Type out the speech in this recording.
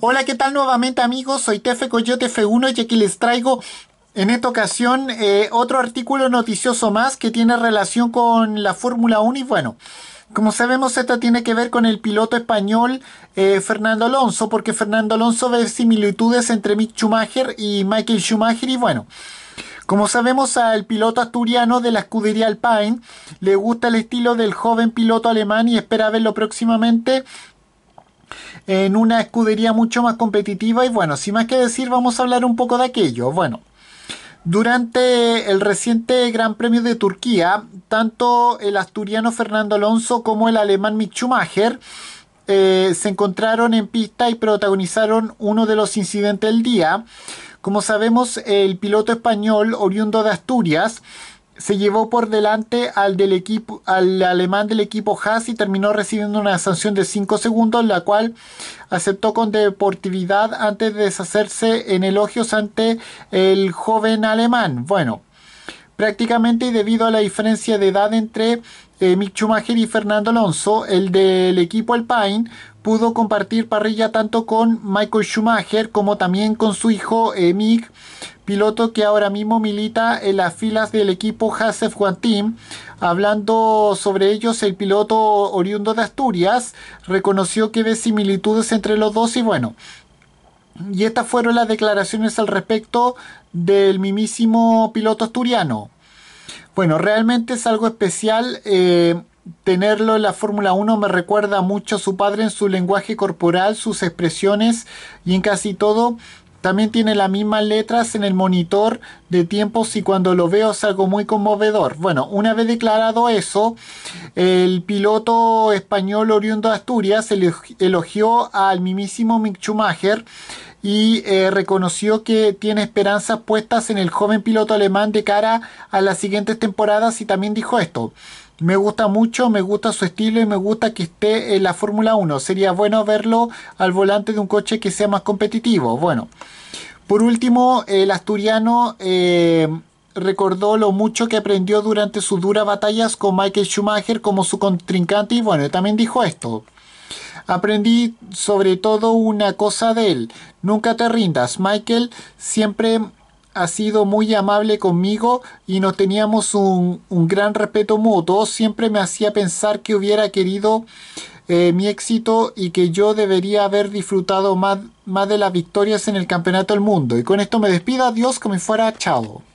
Hola, ¿qué tal nuevamente amigos? Soy Tefe Coyote F1 y aquí les traigo en esta ocasión eh, otro artículo noticioso más que tiene relación con la Fórmula 1 y bueno, como sabemos esto tiene que ver con el piloto español eh, Fernando Alonso porque Fernando Alonso ve similitudes entre Mick Schumacher y Michael Schumacher y bueno. Como sabemos al piloto asturiano de la escudería Alpine le gusta el estilo del joven piloto alemán y espera verlo próximamente en una escudería mucho más competitiva y bueno, sin más que decir vamos a hablar un poco de aquello. Bueno, durante el reciente Gran Premio de Turquía, tanto el asturiano Fernando Alonso como el alemán Mick Schumacher eh, se encontraron en pista y protagonizaron uno de los incidentes del día. Como sabemos, el piloto español oriundo de Asturias se llevó por delante al, del equipo, al alemán del equipo Haas y terminó recibiendo una sanción de 5 segundos, la cual aceptó con deportividad antes de deshacerse en elogios ante el joven alemán. Bueno, prácticamente debido a la diferencia de edad entre eh, Mick Schumacher y Fernando Alonso, el del equipo Alpine pudo compartir parrilla tanto con Michael Schumacher como también con su hijo eh, Mick piloto que ahora mismo milita en las filas del equipo Hasef One Team. Hablando sobre ellos, el piloto oriundo de Asturias reconoció que ve similitudes entre los dos y bueno. Y estas fueron las declaraciones al respecto del mimísimo piloto asturiano. Bueno, realmente es algo especial. Eh, tenerlo en la Fórmula 1 me recuerda mucho a su padre en su lenguaje corporal, sus expresiones y en casi todo. También tiene las mismas letras en el monitor de tiempos y cuando lo veo es algo muy conmovedor. Bueno, una vez declarado eso, el piloto español oriundo de Asturias elogió al mimísimo Mick Schumacher y eh, reconoció que tiene esperanzas puestas en el joven piloto alemán de cara a las siguientes temporadas y también dijo esto. Me gusta mucho, me gusta su estilo y me gusta que esté en la Fórmula 1. Sería bueno verlo al volante de un coche que sea más competitivo. Bueno, por último, el asturiano eh, recordó lo mucho que aprendió durante sus duras batallas con Michael Schumacher como su contrincante y bueno, también dijo esto. Aprendí sobre todo una cosa de él. Nunca te rindas. Michael siempre ha sido muy amable conmigo y nos teníamos un, gran respeto mutuo. Siempre me hacía pensar que hubiera querido eh, mi éxito y que yo debería haber disfrutado más, más de las victorias en el Campeonato del Mundo. Y con esto me despido. Adiós, como fuera. Chao.